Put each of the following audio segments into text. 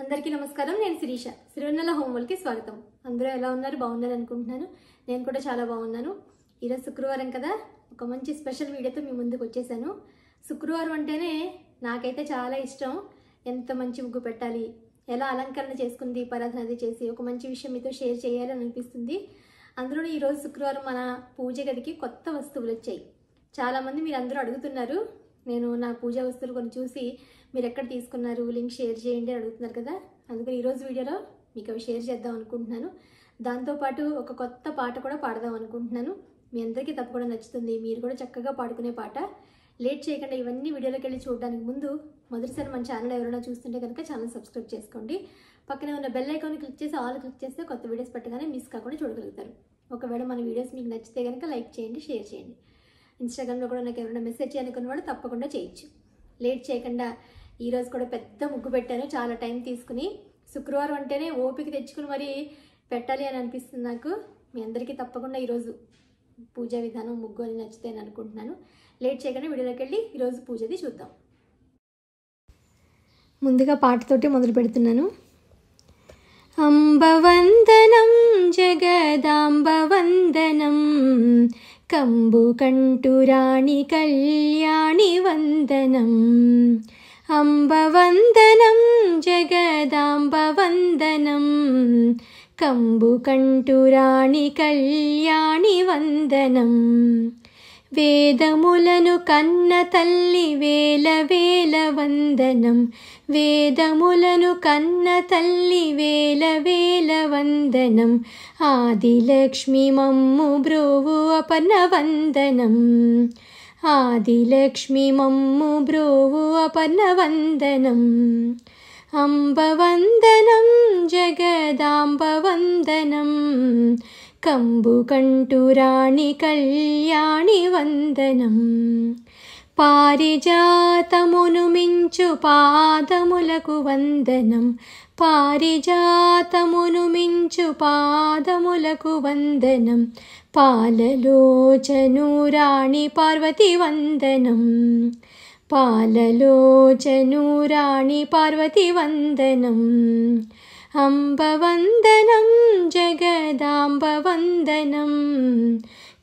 అందరికీ నమస్కారం నేను శిరీష సిరివెన్నెల హోంవర్క్కి స్వాగతం అందరూ ఎలా ఉన్నారు బాగున్నారు అనుకుంటున్నాను నేను కూడా చాలా బాగున్నాను ఈరోజు శుక్రవారం కదా ఒక మంచి స్పెషల్ వీడియోతో మీ ముందుకు వచ్చేసాను శుక్రవారం అంటేనే నాకైతే చాలా ఇష్టం ఎంత మంచి ముగ్గు పెట్టాలి ఎలా అలంకరణ చేసుకుంది పరాధనది అది చేసి ఒక మంచి విషయం మీతో షేర్ చేయాలని అనిపిస్తుంది అందులో ఈరోజు శుక్రవారం మన పూజ గదికి కొత్త వస్తువులు వచ్చాయి చాలామంది మీరు అందరూ అడుగుతున్నారు నేను నా పూజా వస్తువులు కొన్ని చూసి మీరు ఎక్కడ తీసుకున్నారు లింక్ షేర్ చేయండి అని అడుగుతున్నారు కదా అందుకని ఈరోజు వీడియోలో మీకు అవి షేర్ చేద్దాం అనుకుంటున్నాను దాంతోపాటు ఒక కొత్త పాట కూడా పాడదాం అనుకుంటున్నాను మీ అందరికీ తప్పకుండా నచ్చుతుంది మీరు కూడా చక్కగా పాడుకునే పాట లేట్ చేయకుండా ఇవన్నీ వీడియోలోకి వెళ్ళి చూడడానికి ముందు మొదటిసారి మన ఛానల్ ఎవరైనా చూస్తుంటే కనుక ఛానల్ సబ్స్క్రైబ్ చేసుకోండి పక్కనే ఉన్న బెల్ ఐకాన్ క్లిక్ చేసి ఆల్ క్లిక్ చేస్తే కొత్త వీడియోస్ పెట్టగానే మిస్ కాకుండా చూడగలుగుతారు ఒకవేళ మన వీడియోస్ మీకు నచ్చితే కనుక లైక్ చేయండి షేర్ చేయండి ఇన్స్టాగ్రామ్లో కూడా నాకు ఎవరైనా మెసేజ్ చేయాలనుకున్న వాళ్ళు తప్పకుండా చేయొచ్చు లేట్ చేయకుండా ఈరోజు కూడా పెద్ద ముగ్గు పెట్టాను చాలా టైం తీసుకుని శుక్రవారం అంటేనే ఓపిక తెచ్చుకుని మరి పెట్టాలి అని అనిపిస్తుంది నాకు మీ అందరికీ తప్పకుండా ఈరోజు పూజా విధానం ముగ్గు అని నచ్చుతాయని అనుకుంటున్నాను లేట్ చేయకుండా వీడియోలోకి వెళ్ళి ఈరోజు పూజది చూద్దాం ముందుగా పాటతోటి మొదలు పెడుతున్నాను అంబవందనం జగదాంబవందనం കമ്പുകണ്ടുരാണി കല്യാണി വന്ദനം അംബവന്ദനം ജഗദാംബവന്ദനം കമ്പുകണ്ടുരാണി കല്യാണി വന്ദനം வேதமுலனு கண்ண தள்ளி வேலவேல வंदनம் வேதமுலனு கண்ண தள்ளி வேலவேல வंदनம் ஆதி லட்சுமி மம்மு ப்ரோவு அபன்ன வंदनம் ஆதி லட்சுமி மம்மு ப்ரோவு அபன்ன வंदनம் அம்பா வंदनம் జగதாம்ப வंदनம் കമ്പു കണ്ടു കല്യാണി വന്ദനം പാരിജാതമുനുമിഞ്ചു പാദമുലകു വന്ദനം പാരിജാതമുനുമിഞ്ചു പാദമുലകു വന്ദനം പാലലോചനൂരാണി പാർവതി വന്ദനം പാലലോചനൂരാണി പാർവതി വന്ദനം अम्बवन्दनं जगदाम्बवन्दनं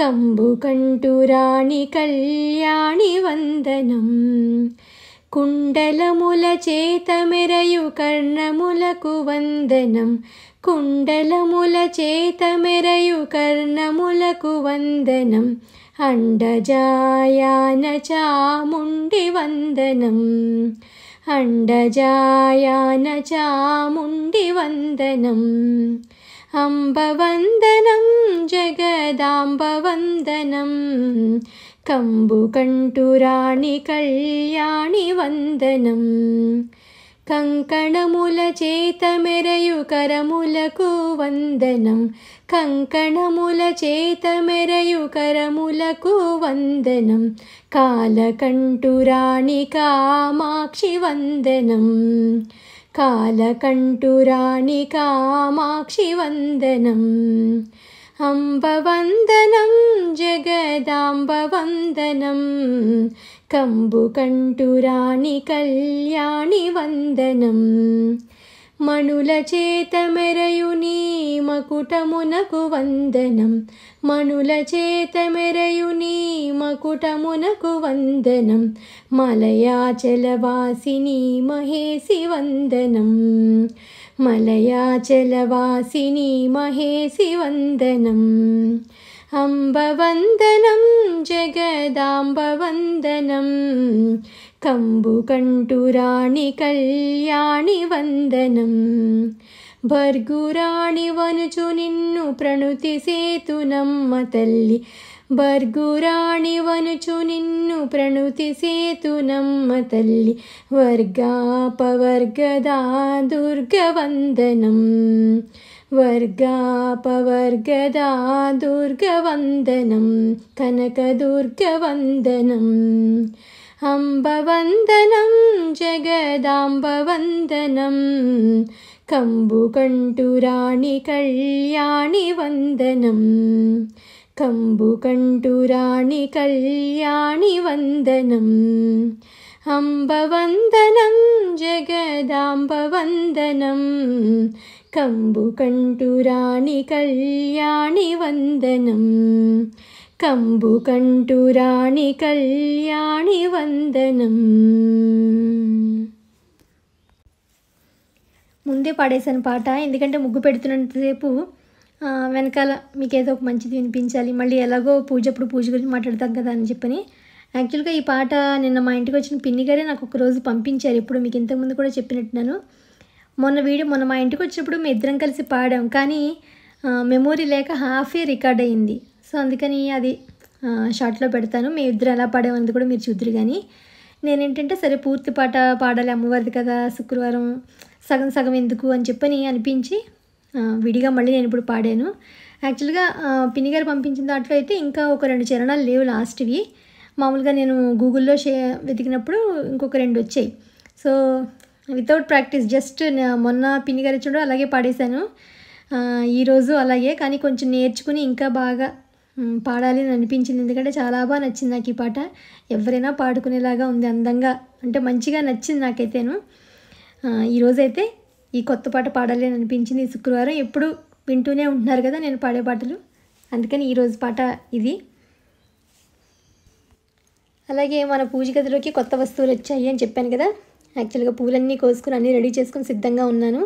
कम्बुकण्टुराणि कल्याणि वन्दनं कुण्डलमुलचेतमिरयु कर्णमुलकुवन्दनं कुण्डलमुलचेतमिरयु कर्णमुलकुवन्दनं अण्डजायानचामुण्डिवन्दनं अम्बवन्दनं जगदाम्बवन्दनं कम्बुकण्टुराणि कल्याणि वन्दनम् कङ्कणमुलचेतमेरयुकरमुलकुवन्दनं कङ्कणमुलचेत मेरयुकरमुलकुवन्दनं कालकण्टुराणि कामाक्षिवन्दनं कालकण्टुराणि कामाक्षिवन्दनं अम्बवन्दनं जगदाम्बवन्दनं कम्बुकण्टुराणि कल्याणि वन्दनं मणुलचेत मेरयुनी मकुटमुनकुवन्दनं मनुलचेत मेरयुनी मकुटमुनकुवन्दनं मलयाचलवासिनी महेसिवन्दनं मलयाचलवासिनि महेसिवन्दनं അംബവന്ദനം ജഗദാംബവന്ദനം കമ്പുകണ്ടുരാണി കല്യാണി വന്ദനം ಬರ್ಗುರಾಣಿ ವನುಚು ನಿನ್ನು ಪ್ರಣುತಿಸೇತು ನಮ್ಮ ತಲ್ಲಿ ಬರ್ಗುರಾಣಿ ವನುಚು ನಿನ್ನು ಪ್ರಣುತಿಸೇತು ನಮ್ಮ ತಲ್ಲಿ ವರ್ಗಾಪವರ್ಗದ ದುರ್ಗವಂದನಂ വർഗാപവർഗദാ ദുർഗവന്ദനം കനകദുർഗവന്ദനം അംബവന്ദനം ജഗദാംബവന്ദനം കമ്പുകണ്ടുരാണി കല്യാണി വന്ദനം കമ്പുകണ്ടുരാണി കല്യാണി വന്ദനം അംബവന്ദനം ജഗദാംബവന്ദനം కంబు కంటురాణి కళ్యాణి వందనం కంబు కంటురాణి కళ్యాణి వందనం ముందే పాడేశాను పాట ఎందుకంటే ముగ్గు పెడుతున్నంతసేపు వెనకాల మీకు ఏదో ఒక మంచిది వినిపించాలి మళ్ళీ ఎలాగో పూజ అప్పుడు పూజ గురించి మాట్లాడతాం కదా అని చెప్పని యాక్చువల్గా ఈ పాట నిన్న మా ఇంటికి వచ్చిన పిన్ని గారే నాకు ఒకరోజు పంపించారు ఇప్పుడు మీకు ఇంతకుముందు కూడా చెప్పినట్టున్నాను మొన్న వీడియో మొన్న మా ఇంటికి వచ్చినప్పుడు మేము ఇద్దరం కలిసి పాడాం కానీ మెమోరీ లేక హాఫ్ ఇయర్ రికార్డ్ అయింది సో అందుకని అది షార్ట్లో పెడతాను మేము ఇద్దరు ఎలా పాడామన్నది కూడా మీరు చూద్దరు కానీ నేనేంటంటే సరే పూర్తి పాట పాడాలి అమ్మవారిది కదా శుక్రవారం సగం సగం ఎందుకు అని చెప్పని అనిపించి విడిగా మళ్ళీ నేను ఇప్పుడు పాడాను యాక్చువల్గా పిన్నిగారు పంపించిన దాంట్లో అయితే ఇంకా ఒక రెండు చరణాలు లేవు లాస్ట్వి మామూలుగా నేను గూగుల్లో షే వెతికినప్పుడు ఇంకొక రెండు వచ్చాయి సో వితౌట్ ప్రాక్టీస్ జస్ట్ మొన్న పిన్ని గారు ఇచ్చినప్పుడు అలాగే పాడేశాను ఈరోజు అలాగే కానీ కొంచెం నేర్చుకుని ఇంకా బాగా పాడాలి అని అనిపించింది ఎందుకంటే చాలా బాగా నచ్చింది నాకు ఈ పాట ఎవరైనా పాడుకునేలాగా ఉంది అందంగా అంటే మంచిగా నచ్చింది నాకైతేను ఈరోజైతే ఈ కొత్త పాట పాడాలి అని అనిపించింది శుక్రవారం ఎప్పుడు వింటూనే ఉంటున్నారు కదా నేను పాడే పాటలు అందుకని ఈరోజు పాట ఇది అలాగే మన పూజ గదిలోకి కొత్త వస్తువులు వచ్చాయి అని చెప్పాను కదా యాక్చువల్గా పూలన్నీ కోసుకుని అన్నీ రెడీ చేసుకుని సిద్ధంగా ఉన్నాను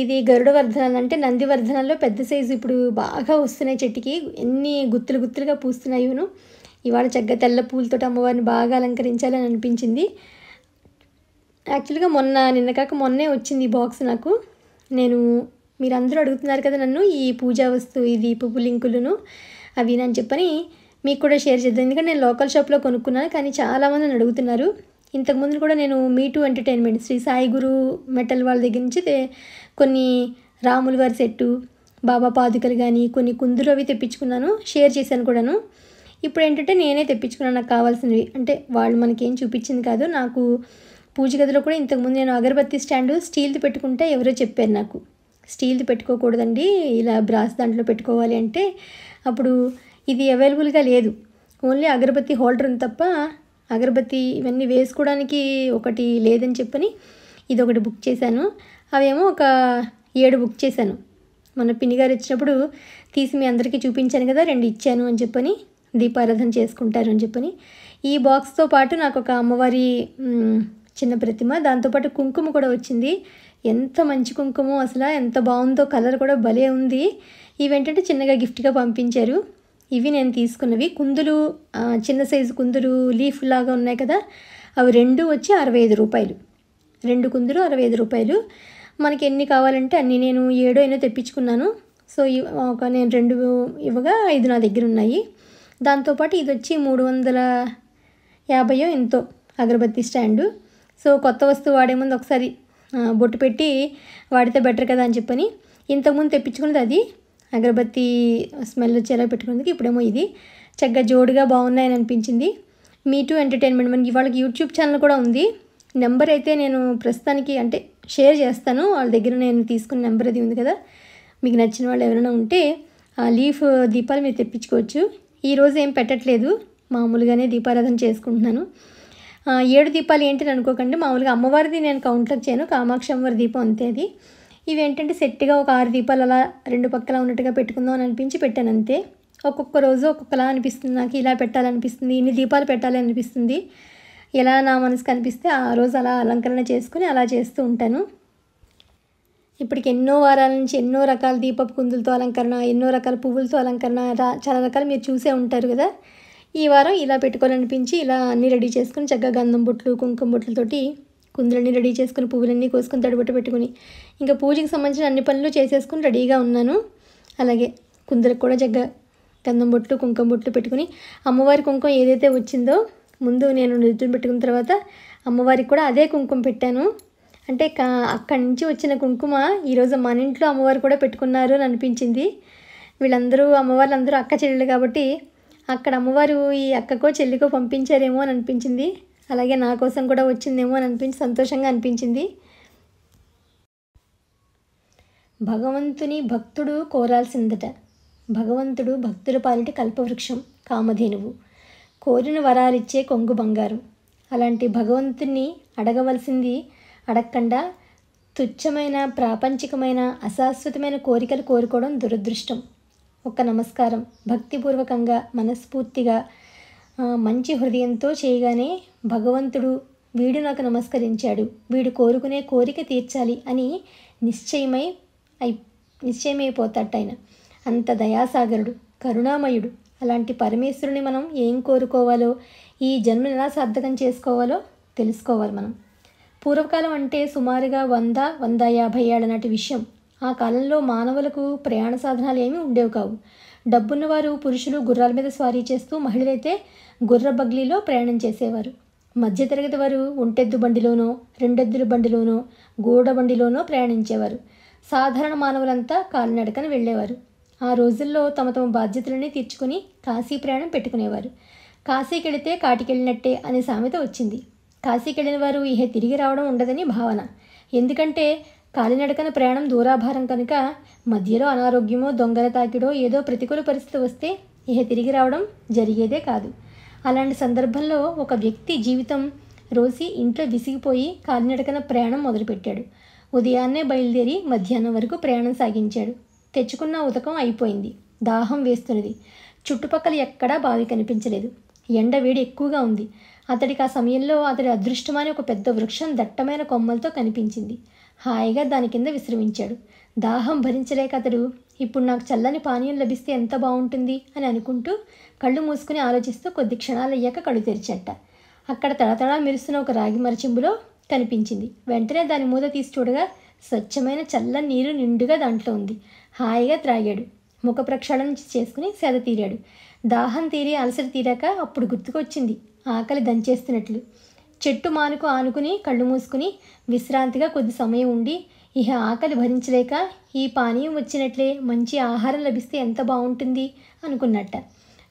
ఇది గరుడ గరుడవర్ధన అంటే నందివర్ధనలో పెద్ద సైజు ఇప్పుడు బాగా వస్తున్నాయి చెట్టుకి ఎన్ని గుత్తులు గుత్తులుగా పూస్తున్నాయోను ఇవాళ చక్కగా తెల్ల పూలతో అమ్మవారిని బాగా అలంకరించాలని అనిపించింది యాక్చువల్గా మొన్న నిన్న కాక మొన్నే వచ్చింది ఈ బాక్స్ నాకు నేను మీరందరూ అడుగుతున్నారు కదా నన్ను ఈ పూజా వస్తువు ఇది పువ్వు లింకులను అవి అని చెప్పని మీకు కూడా షేర్ చేద్దాం ఎందుకంటే నేను లోకల్ షాప్లో కొనుక్కున్నాను కానీ చాలామంది నన్ను అడుగుతున్నారు ఇంతకుముందు కూడా నేను me too entertainment Sri Sai Guru metal వాళ్ళ దగ్గర నుంచి కొన్ని రాములు గారి సెట్టు బాబా పాదుకలు కానీ కొన్ని కుందులు అవి తెప్పించుకున్నాను షేర్ చేశాను కూడాను ఇప్పుడు ఏంటంటే నేనే తెప్పించుకున్నాను నాకు కావాల్సినవి అంటే వాళ్ళు మనకేం చూపించింది కాదు నాకు పూజ గదిలో కూడా ఇంతకుముందు నేను అగరబత్తి స్టాండు స్టీల్ది పెట్టుకుంటే ఎవరో చెప్పారు నాకు స్టీల్ది పెట్టుకోకూడదండి ఇలా బ్రాస్ దాంట్లో పెట్టుకోవాలి అంటే అప్పుడు ఇది అవైలబుల్గా లేదు ఓన్లీ అగరబత్తి హోల్డర్ ఉంది తప్ప అగరబత్తి ఇవన్నీ వేసుకోవడానికి ఒకటి లేదని చెప్పని ఇది ఒకటి బుక్ చేశాను అవేమో ఒక ఏడు బుక్ చేశాను మన పిన్నిగారు ఇచ్చినప్పుడు తీసి మీ అందరికీ చూపించాను కదా రెండు ఇచ్చాను అని చెప్పని దీపారాధన చేసుకుంటారు అని చెప్పని ఈ బాక్స్తో పాటు నాకు ఒక అమ్మవారి చిన్న ప్రతిమ దాంతోపాటు కుంకుమ కూడా వచ్చింది ఎంత మంచి కుంకుమ అసలు ఎంత బాగుందో కలర్ కూడా భలే ఉంది ఇవేంటంటే చిన్నగా గిఫ్ట్గా పంపించారు ఇవి నేను తీసుకున్నవి కుందులు చిన్న సైజు కుందులు లీఫ్ లాగా ఉన్నాయి కదా అవి రెండు వచ్చి అరవై ఐదు రూపాయలు రెండు కుందులు అరవై ఐదు రూపాయలు మనకి ఎన్ని కావాలంటే అన్ని నేను ఏడో ఎన్నో తెప్పించుకున్నాను సో ఒక నేను రెండు ఇవ్వగా ఐదు నా దగ్గర ఉన్నాయి దాంతోపాటు ఇది వచ్చి మూడు వందల యాభయో ఎంతో అగరబత్తి స్టాండు సో కొత్త వస్తువు వాడే ముందు ఒకసారి బొట్టు పెట్టి వాడితే బెటర్ కదా అని చెప్పని ఇంతకుముందు తెప్పించుకున్నది అది అగరబత్తి స్మెల్ వచ్చేలా పెట్టుకునేందుకు ఇప్పుడేమో ఇది చక్కగా జోడుగా బాగున్నాయని అనిపించింది మీ టూ ఎంటర్టైన్మెంట్ మనకి ఇవాళకి యూట్యూబ్ ఛానల్ కూడా ఉంది నెంబర్ అయితే నేను ప్రస్తుతానికి అంటే షేర్ చేస్తాను వాళ్ళ దగ్గర నేను తీసుకున్న నెంబర్ అది ఉంది కదా మీకు నచ్చిన వాళ్ళు ఎవరైనా ఉంటే లీఫ్ దీపాలు మీరు తెప్పించుకోవచ్చు ఈరోజు ఏం పెట్టట్లేదు మామూలుగానే దీపారాధన చేసుకుంటున్నాను ఏడు దీపాలు ఏంటి అనుకోకండి మామూలుగా అమ్మవారిది నేను కౌంటర్ చేయను కామాక్షమ్మవారి దీపం అంతే అది ఇవి ఏంటంటే సెట్గా ఒక ఆరు దీపాలు అలా రెండు పక్కల ఉన్నట్టుగా పెట్టుకుందాం అని అనిపించి పెట్టాను అంతే ఒక్కొక్క రోజు ఒక్కొక్కలా అనిపిస్తుంది నాకు ఇలా పెట్టాలనిపిస్తుంది ఇన్ని దీపాలు పెట్టాలి అనిపిస్తుంది ఎలా నా మనసు కనిపిస్తే ఆ రోజు అలా అలంకరణ చేసుకుని అలా చేస్తూ ఉంటాను ఇప్పటికి ఎన్నో వారాల నుంచి ఎన్నో రకాల దీపపు కుందులతో అలంకరణ ఎన్నో రకాల పువ్వులతో అలంకరణ చాలా రకాలు మీరు చూసే ఉంటారు కదా ఈ వారం ఇలా పెట్టుకోవాలనిపించి ఇలా అన్నీ రెడీ చేసుకుని చక్కగా గంధం బొట్లు కుంకుమ బొట్లతోటి కుందులన్నీ రెడీ చేసుకుని పువ్వులన్నీ కోసుకుని తడిబట్టు పెట్టుకుని ఇంకా పూజకి సంబంధించిన అన్ని పనులు చేసేసుకుని రెడీగా ఉన్నాను అలాగే కుందరకు కూడా జగ్గ గంధం బొట్లు కుంకం బొట్లు పెట్టుకుని అమ్మవారి కుంకుమ ఏదైతే వచ్చిందో ముందు నేను నిద్ర పెట్టుకున్న తర్వాత అమ్మవారికి కూడా అదే కుంకుమ పెట్టాను అంటే కా అక్కడి నుంచి వచ్చిన కుంకుమ ఈరోజు మన ఇంట్లో అమ్మవారు కూడా పెట్టుకున్నారు అని అనిపించింది వీళ్ళందరూ అమ్మవారు అందరూ అక్క చెల్లెలు కాబట్టి అక్కడ అమ్మవారు ఈ అక్కకో చెల్లికో పంపించారేమో అని అనిపించింది అలాగే నా కోసం కూడా వచ్చిందేమో అని అనిపించి సంతోషంగా అనిపించింది భగవంతుని భక్తుడు కోరాల్సిందట భగవంతుడు భక్తుల పాలిటి కల్పవృక్షం కామధేనువు కోరిన వరాలిచ్చే కొంగు బంగారం అలాంటి భగవంతుణ్ణి అడగవలసింది అడగకుండా తుచ్చమైన ప్రాపంచికమైన అశాశ్వతమైన కోరికలు కోరుకోవడం దురదృష్టం ఒక నమస్కారం భక్తిపూర్వకంగా మనస్ఫూర్తిగా మంచి హృదయంతో చేయగానే భగవంతుడు వీడు నాకు నమస్కరించాడు వీడు కోరుకునే కోరిక తీర్చాలి అని నిశ్చయమై అయి నిశ్చయమైపోతాట ఆయన అంత దయాసాగరుడు కరుణామయుడు అలాంటి పరమేశ్వరుని మనం ఏం కోరుకోవాలో ఈ జన్మను ఎలా సార్థకం చేసుకోవాలో తెలుసుకోవాలి మనం పూర్వకాలం అంటే సుమారుగా వంద వంద యాభై ఏళ్ళ నాటి విషయం ఆ కాలంలో మానవులకు ప్రయాణ సాధనాలు ఏమీ ఉండేవి కావు డబ్బున్నవారు పురుషులు గుర్రాల మీద స్వారీ చేస్తూ మహిళలైతే గుర్ర బగ్లీలో ప్రయాణం చేసేవారు మధ్యతరగతి వారు ఒంటెద్దు బండిలోనో రెండెద్దుల బండిలోనో గోడ బండిలోనో ప్రయాణించేవారు సాధారణ మానవులంతా కాలినడకన వెళ్ళేవారు ఆ రోజుల్లో తమ తమ బాధ్యతలని తీర్చుకుని కాశీ ప్రయాణం పెట్టుకునేవారు కాశీకి వెళితే కాటికెళ్ళినట్టే అనే సామెత వచ్చింది కాశీకి వెళ్ళిన వారు ఇహే తిరిగి రావడం ఉండదని భావన ఎందుకంటే కాలినడకన ప్రయాణం దూరాభారం కనుక మధ్యలో అనారోగ్యమో దొంగల తాకిడో ఏదో ప్రతికూల పరిస్థితి వస్తే ఇహ తిరిగి రావడం జరిగేదే కాదు అలాంటి సందర్భంలో ఒక వ్యక్తి జీవితం రోసి ఇంట్లో విసిగిపోయి కాలినడకన ప్రయాణం మొదలుపెట్టాడు ఉదయాన్నే బయలుదేరి మధ్యాహ్నం వరకు ప్రయాణం సాగించాడు తెచ్చుకున్న ఉతకం అయిపోయింది దాహం వేస్తున్నది చుట్టుపక్కల ఎక్కడా బావి కనిపించలేదు ఎండ వేడి ఎక్కువగా ఉంది అతడికి ఆ సమయంలో అతడి అదృష్టమైన ఒక పెద్ద వృక్షం దట్టమైన కొమ్మలతో కనిపించింది హాయిగా దాని కింద విశ్రమించాడు దాహం భరించలేక అతడు ఇప్పుడు నాకు చల్లని పానీయం లభిస్తే ఎంత బాగుంటుంది అని అనుకుంటూ కళ్ళు మూసుకుని ఆలోచిస్తూ కొద్ది క్షణాలు అయ్యాక కళ్ళు తెరిచట అక్కడ తడతడా మెరుస్తున్న ఒక రాగి మరచింపులో కనిపించింది వెంటనే దాని మూత తీసి చూడగా స్వచ్ఛమైన చల్లని నీరు నిండుగా దాంట్లో ఉంది హాయిగా త్రాగాడు ముఖ ప్రక్షాళన చేసుకుని సేద తీరాడు దాహం తీరి అలసట తీరాక అప్పుడు గుర్తుకొచ్చింది ఆకలి దంచేస్తున్నట్లు చెట్టు మానుకు ఆనుకుని కళ్ళు మూసుకుని విశ్రాంతిగా కొద్ది సమయం ఉండి ఇహ ఆకలి భరించలేక ఈ పానీయం వచ్చినట్లే మంచి ఆహారం లభిస్తే ఎంత బాగుంటుంది అనుకున్నట్ట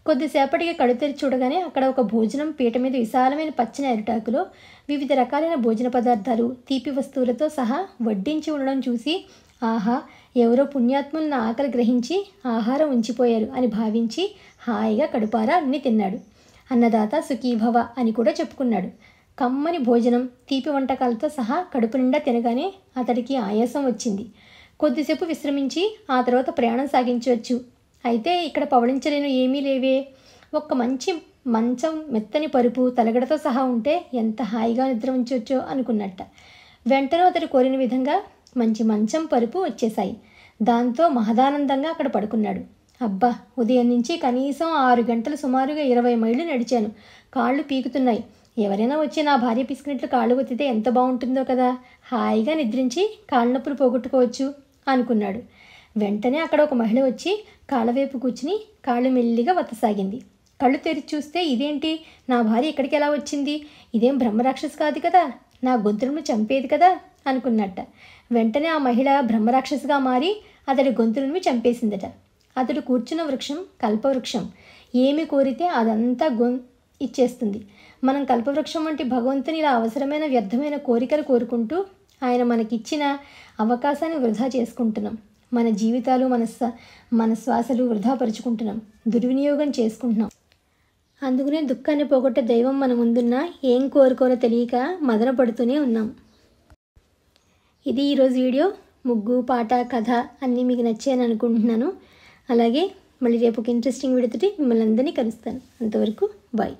కొద్దిసేపటికి కడు తెరిచి చూడగానే అక్కడ ఒక భోజనం పీట మీద విశాలమైన పచ్చని అరిటాకులో వివిధ రకాలైన భోజన పదార్థాలు తీపి వస్తువులతో సహా వడ్డించి ఉండడం చూసి ఆహా ఎవరో పుణ్యాత్ములు నా ఆకలి గ్రహించి ఆహారం ఉంచిపోయారు అని భావించి హాయిగా కడుపారా అన్ని తిన్నాడు అన్నదాత సుఖీభవ అని కూడా చెప్పుకున్నాడు కమ్మని భోజనం తీపి వంటకాలతో సహా కడుపు నిండా తినగానే అతడికి ఆయాసం వచ్చింది కొద్దిసేపు విశ్రమించి ఆ తర్వాత ప్రయాణం సాగించవచ్చు అయితే ఇక్కడ పవడించలేను ఏమీ లేవే ఒక్క మంచి మంచం మెత్తని పరుపు తలగడతో సహా ఉంటే ఎంత హాయిగా నిద్ర ఉంచవచ్చో అనుకున్నట్ట వెంటనే అతడు కోరిన విధంగా మంచి మంచం పరుపు వచ్చేశాయి దాంతో మహదానందంగా అక్కడ పడుకున్నాడు అబ్బా ఉదయం నుంచి కనీసం ఆరు గంటలు సుమారుగా ఇరవై మైళ్ళు నడిచాను కాళ్ళు పీకుతున్నాయి ఎవరైనా వచ్చి నా భార్య పిసికినట్లు కాళ్ళు గుత్తితే ఎంత బాగుంటుందో కదా హాయిగా నిద్రించి కాళ్ళనొప్పులు పోగొట్టుకోవచ్చు అనుకున్నాడు వెంటనే అక్కడ ఒక మహిళ వచ్చి కాళ్ళవైపు కూర్చుని కాళ్ళు మెల్లిగా వత్తసాగింది కళ్ళు తెరిచి చూస్తే ఇదేంటి నా భార్య ఇక్కడికి ఎలా వచ్చింది ఇదేం బ్రహ్మరాక్షసు కాదు కదా నా గొంతులను చంపేది కదా అనుకున్నట్ట వెంటనే ఆ మహిళ బ్రహ్మరాక్షసుగా మారి అతడి గొంతులను చంపేసిందట అతడు కూర్చున్న వృక్షం కల్పవృక్షం ఏమి కోరితే అదంతా గొం ఇచ్చేస్తుంది మనం కల్పవృక్షం వంటి భగవంతుని ఇలా అవసరమైన వ్యర్థమైన కోరికలు కోరుకుంటూ ఆయన మనకిచ్చిన అవకాశాన్ని వృధా చేసుకుంటున్నాం మన జీవితాలు మన మన శ్వాసలు వృధాపరుచుకుంటున్నాం దుర్వినియోగం చేసుకుంటున్నాం అందుకనే దుఃఖాన్ని పోగొట్టే దైవం మన ముందున్న ఏం కోరుకోరో తెలియక మదన పడుతూనే ఉన్నాం ఇది ఈరోజు వీడియో ముగ్గు పాట కథ అన్నీ మీకు నచ్చాయని అనుకుంటున్నాను అలాగే మళ్ళీ రేపు ఒక ఇంట్రెస్టింగ్ విడతటి మిమ్మల్ని అందరినీ కలుస్తాను అంతవరకు బాయ్